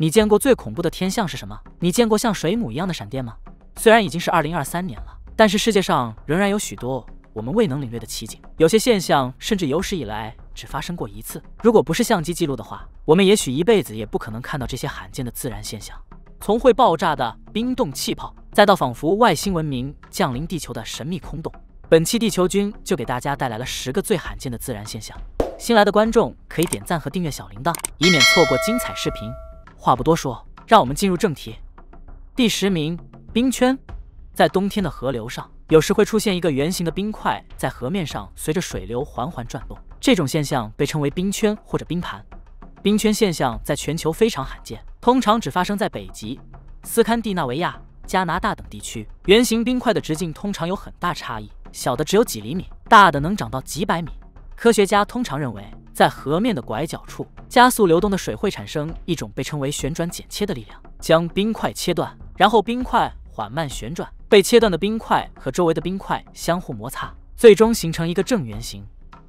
你见过最恐怖的天象是什么？你见过像水母一样的闪电吗？虽然已经是二零二三年了，但是世界上仍然有许多我们未能领略的奇景。有些现象甚至有史以来只发生过一次。如果不是相机记录的话，我们也许一辈子也不可能看到这些罕见的自然现象。从会爆炸的冰冻气泡，再到仿佛外星文明降临地球的神秘空洞。本期地球君就给大家带来了十个最罕见的自然现象。新来的观众可以点赞和订阅小铃铛，以免错过精彩视频。话不多说，让我们进入正题。第十名，冰圈。在冬天的河流上，有时会出现一个圆形的冰块在河面上随着水流缓缓转动，这种现象被称为冰圈或者冰盘。冰圈现象在全球非常罕见，通常只发生在北极、斯堪的纳维亚、加拿大等地区。圆形冰块的直径通常有很大差异。小的只有几厘米，大的能长到几百米。科学家通常认为，在河面的拐角处，加速流动的水会产生一种被称为旋转剪切的力量，将冰块切断，然后冰块缓慢旋转。被切断的冰块和周围的冰块相互摩擦，最终形成一个正圆形。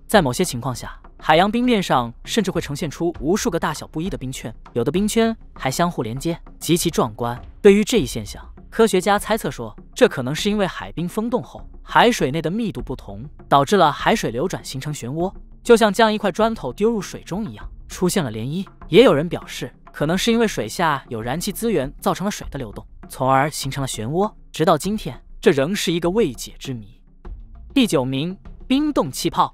在某些情况下，海洋冰面上甚至会呈现出无数个大小不一的冰圈，有的冰圈还相互连接，极其壮观。对于这一现象，科学家猜测说。这可能是因为海冰封冻后，海水内的密度不同，导致了海水流转形成漩涡，就像将一块砖头丢入水中一样，出现了涟漪。也有人表示，可能是因为水下有燃气资源，造成了水的流动，从而形成了漩涡。直到今天，这仍是一个未解之谜。第九名，冰冻气泡。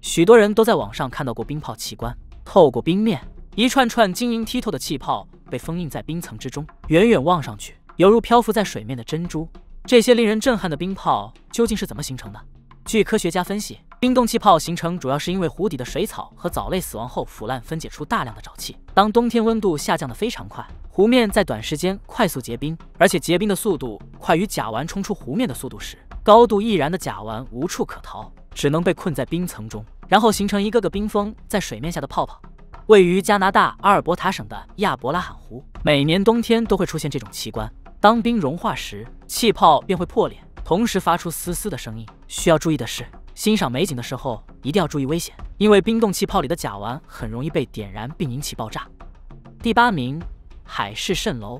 许多人都在网上看到过冰泡奇观，透过冰面，一串串晶莹剔透的气泡被封印在冰层之中，远远望上去，犹如漂浮在水面的珍珠。这些令人震撼的冰泡究竟是怎么形成的？据科学家分析，冰冻气泡形成主要是因为湖底的水草和藻类死亡后腐烂分解出大量的沼气。当冬天温度下降的非常快，湖面在短时间快速结冰，而且结冰的速度快于甲烷冲出湖面的速度时，高度易燃的甲烷无处可逃，只能被困在冰层中，然后形成一个个冰封在水面下的泡泡。位于加拿大阿尔伯塔省的亚伯拉罕湖，每年冬天都会出现这种奇观。当冰融化时，气泡便会破裂，同时发出嘶嘶的声音。需要注意的是，欣赏美景的时候一定要注意危险，因为冰冻气泡里的甲烷很容易被点燃并引起爆炸。第八名，海市蜃楼。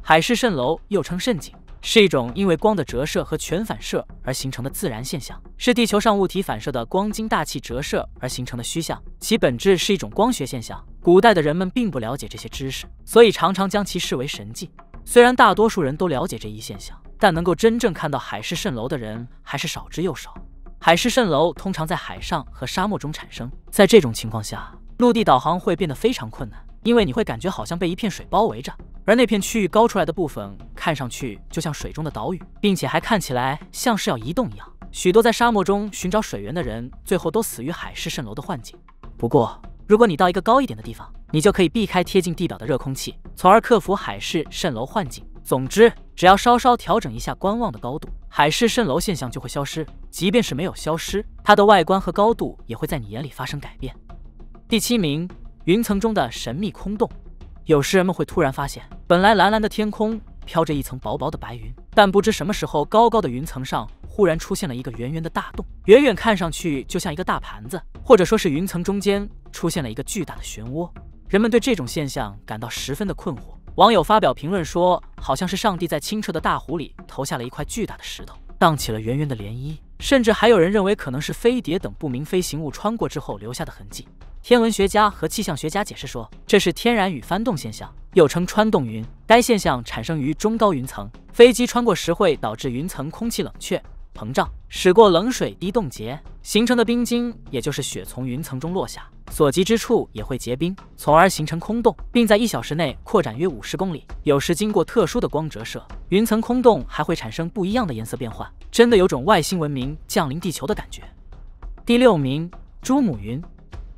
海市蜃楼又称蜃景，是一种因为光的折射和全反射而形成的自然现象，是地球上物体反射的光经大气折射而形成的虚像，其本质是一种光学现象。古代的人们并不了解这些知识，所以常常将其视为神迹。虽然大多数人都了解这一现象，但能够真正看到海市蜃楼的人还是少之又少。海市蜃楼通常在海上和沙漠中产生，在这种情况下，陆地导航会变得非常困难，因为你会感觉好像被一片水包围着，而那片区域高出来的部分看上去就像水中的岛屿，并且还看起来像是要移动一样。许多在沙漠中寻找水源的人，最后都死于海市蜃楼的幻境。不过，如果你到一个高一点的地方，你就可以避开贴近地表的热空气，从而克服海市蜃楼幻境。总之，只要稍稍调整一下观望的高度，海市蜃楼现象就会消失。即便是没有消失，它的外观和高度也会在你眼里发生改变。第七名，云层中的神秘空洞。有时人们会突然发现，本来蓝蓝的天空飘着一层薄薄的白云，但不知什么时候，高高的云层上忽然出现了一个圆圆的大洞，远远看上去就像一个大盘子，或者说是云层中间出现了一个巨大的漩涡。人们对这种现象感到十分的困惑。网友发表评论说：“好像是上帝在清澈的大湖里投下了一块巨大的石头，荡起了圆圆的涟漪。”甚至还有人认为可能是飞碟等不明飞行物穿过之后留下的痕迹。天文学家和气象学家解释说，这是天然雨翻动现象，又称穿洞云。该现象产生于中高云层，飞机穿过时会导致云层空气冷却。膨胀，驶过冷水滴冻结形成的冰晶，也就是雪，从云层中落下，所及之处也会结冰，从而形成空洞，并在一小时内扩展约五十公里。有时经过特殊的光折射，云层空洞还会产生不一样的颜色变换，真的有种外星文明降临地球的感觉。第六名，朱姆云，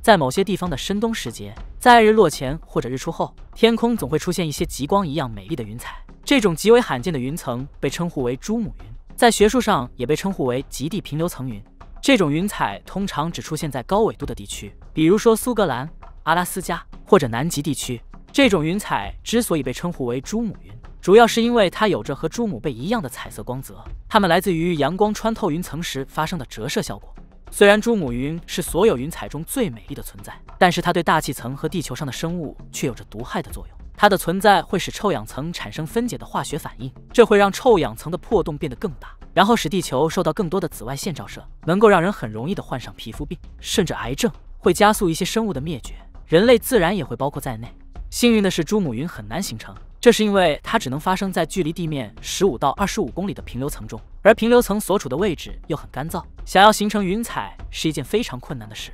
在某些地方的深冬时节，在日落前或者日出后，天空总会出现一些极光一样美丽的云彩，这种极为罕见的云层被称呼为朱姆云。在学术上也被称呼为极地平流层云。这种云彩通常只出现在高纬度的地区，比如说苏格兰、阿拉斯加或者南极地区。这种云彩之所以被称呼为珠母云，主要是因为它有着和珠母贝一样的彩色光泽。它们来自于阳光穿透云层时发生的折射效果。虽然珠母云是所有云彩中最美丽的存在，但是它对大气层和地球上的生物却有着毒害的作用。它的存在会使臭氧层产生分解的化学反应，这会让臭氧层的破洞变得更大，然后使地球受到更多的紫外线照射，能够让人很容易的患上皮肤病，甚至癌症，会加速一些生物的灭绝，人类自然也会包括在内。幸运的是，朱母云很难形成，这是因为它只能发生在距离地面十五到二十五公里的平流层中，而平流层所处的位置又很干燥，想要形成云彩是一件非常困难的事。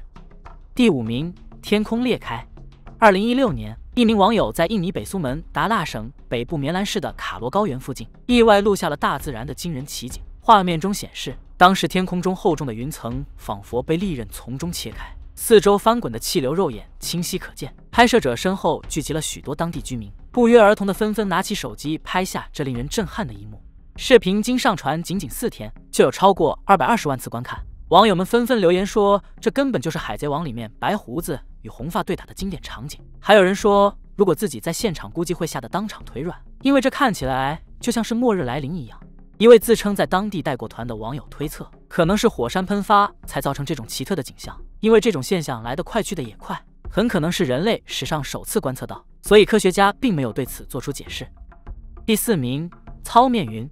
第五名，天空裂开，二零一六年。一名网友在印尼北苏门达腊省北部棉兰市的卡罗高原附近，意外录下了大自然的惊人奇景。画面中显示，当时天空中厚重的云层仿佛被利刃从中切开，四周翻滚的气流肉眼清晰可见。拍摄者身后聚集了许多当地居民，不约而同的纷纷拿起手机拍下这令人震撼的一幕。视频经上传，仅仅四天就有超过二百二十万次观看，网友们纷纷留言说，这根本就是《海贼王》里面白胡子。与红发对打的经典场景，还有人说，如果自己在现场，估计会吓得当场腿软，因为这看起来就像是末日来临一样。一位自称在当地带过团的网友推测，可能是火山喷发才造成这种奇特的景象，因为这种现象来得快去得也快，很可能是人类史上首次观测到，所以科学家并没有对此做出解释。第四名，糙面云。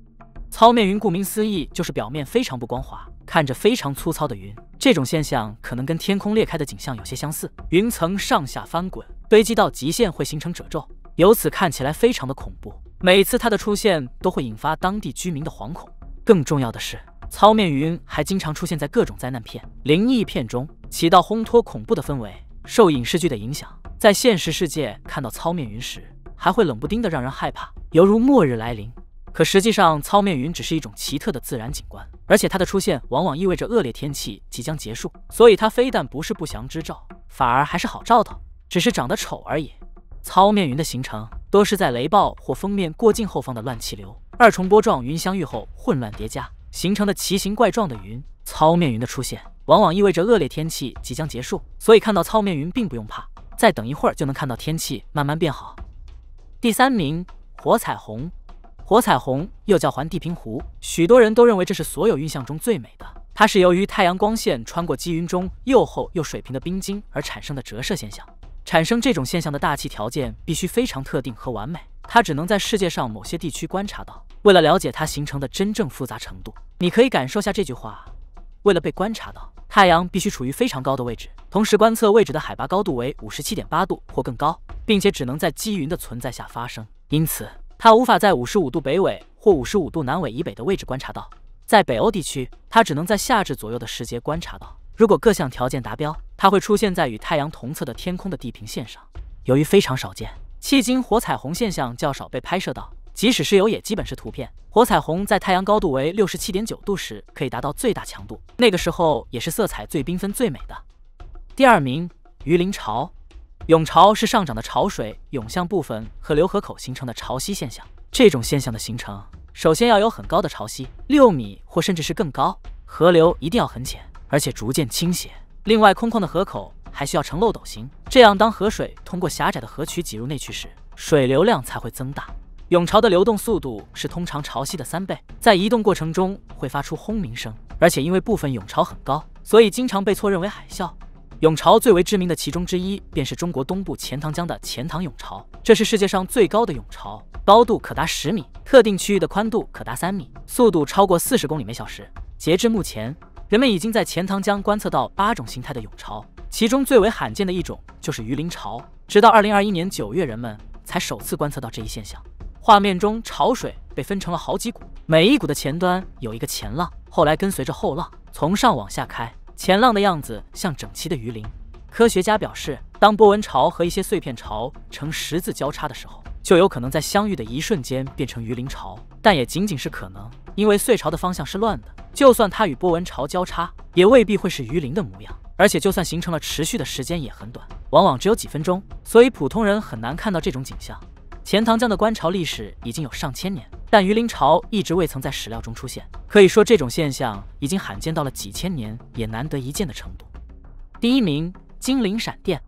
糙面云顾名思义，就是表面非常不光滑。看着非常粗糙的云，这种现象可能跟天空裂开的景象有些相似。云层上下翻滚，堆积到极限会形成褶皱，由此看起来非常的恐怖。每次它的出现都会引发当地居民的惶恐。更重要的是，糙面云还经常出现在各种灾难片、灵异片中，起到烘托恐怖的氛围。受影视剧的影响，在现实世界看到糙面云时，还会冷不丁的让人害怕，犹如末日来临。可实际上，糙面云只是一种奇特的自然景观，而且它的出现往往意味着恶劣天气即将结束，所以它非但不是不祥之兆，反而还是好兆头，只是长得丑而已。糙面云的形成多是在雷暴或封面过境后方的乱气流二重波状云相遇后混乱叠加形成的奇形怪状的云。糙面云的出现往往意味着恶劣天气即将结束，所以看到糙面云并不用怕，再等一会儿就能看到天气慢慢变好。第三名，火彩虹。火彩虹又叫环地平湖，许多人都认为这是所有印象中最美的。它是由于太阳光线穿过积云中又厚又水平的冰晶而产生的折射现象。产生这种现象的大气条件必须非常特定和完美，它只能在世界上某些地区观察到。为了了解它形成的真正复杂程度，你可以感受下这句话：为了被观察到，太阳必须处于非常高的位置，同时观测位置的海拔高度为五十七点八度或更高，并且只能在积云的存在下发生。因此。它无法在五十五度北纬或五十五度南纬以北的位置观察到，在北欧地区，它只能在夏至左右的时节观察到。如果各项条件达标，它会出现在与太阳同侧的天空的地平线上。由于非常少见，迄今火彩虹现象较少被拍摄到，即使是有，也基本是图片。火彩虹在太阳高度为六十七点九度时可以达到最大强度，那个时候也是色彩最缤纷最美的。第二名，鱼鳞潮。涌潮是上涨的潮水涌向部分和流河口形成的潮汐现象。这种现象的形成，首先要有很高的潮汐，六米或甚至是更高，河流一定要很浅，而且逐渐倾斜。另外，空旷的河口还需要呈漏斗形，这样当河水通过狭窄的河渠挤入内去时，水流量才会增大。涌潮的流动速度是通常潮汐的三倍，在移动过程中会发出轰鸣声，而且因为部分涌潮很高，所以经常被错认为海啸。涌潮最为知名的其中之一便是中国东部钱塘江的钱塘涌潮，这是世界上最高的涌潮，高度可达十米，特定区域的宽度可达三米，速度超过四十公里每小时。截至目前，人们已经在钱塘江观测到八种形态的涌潮，其中最为罕见的一种就是鱼鳞潮，直到二零二一年九月，人们才首次观测到这一现象。画面中，潮水被分成了好几股，每一股的前端有一个前浪，后来跟随着后浪，从上往下开。前浪的样子像整齐的鱼鳞。科学家表示，当波纹潮和一些碎片潮呈十字交叉的时候，就有可能在相遇的一瞬间变成鱼鳞潮，但也仅仅是可能，因为碎潮的方向是乱的，就算它与波纹潮交叉，也未必会是鱼鳞的模样。而且，就算形成了，持续的时间也很短，往往只有几分钟，所以普通人很难看到这种景象。钱塘江的观潮历史已经有上千年，但鱼鳞潮一直未曾在史料中出现。可以说，这种现象已经罕见到了几千年也难得一见的程度。第一名，精灵闪电。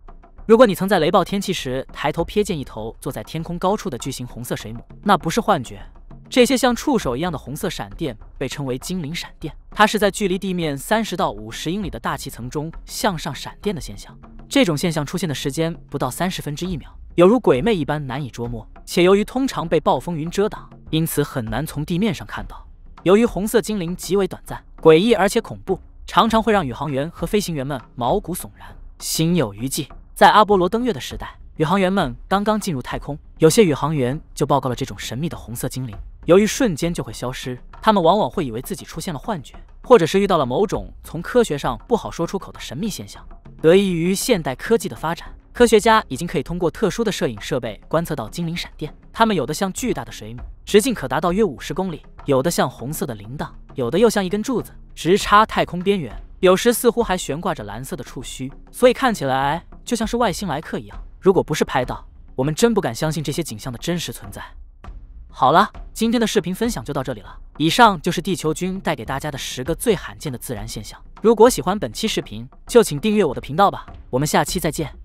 如果你曾在雷暴天气时抬头瞥见一头坐在天空高处的巨型红色水母，那不是幻觉。这些像触手一样的红色闪电被称为精灵闪电，它是在距离地面三十到五十英里的大气层中向上闪电的现象。这种现象出现的时间不到三十分之一秒。犹如鬼魅一般难以捉摸，且由于通常被暴风云遮挡，因此很难从地面上看到。由于红色精灵极为短暂、诡异而且恐怖，常常会让宇航员和飞行员们毛骨悚然、心有余悸。在阿波罗登月的时代，宇航员们刚刚进入太空，有些宇航员就报告了这种神秘的红色精灵。由于瞬间就会消失，他们往往会以为自己出现了幻觉，或者是遇到了某种从科学上不好说出口的神秘现象。得益于现代科技的发展。科学家已经可以通过特殊的摄影设备观测到精灵闪电，它们有的像巨大的水母，直径可达到约五十公里；有的像红色的铃铛；有的又像一根柱子，直插太空边缘；有时似乎还悬挂着蓝色的触须，所以看起来就像是外星来客一样。如果不是拍到，我们真不敢相信这些景象的真实存在。好了，今天的视频分享就到这里了。以上就是地球君带给大家的十个最罕见的自然现象。如果喜欢本期视频，就请订阅我的频道吧。我们下期再见。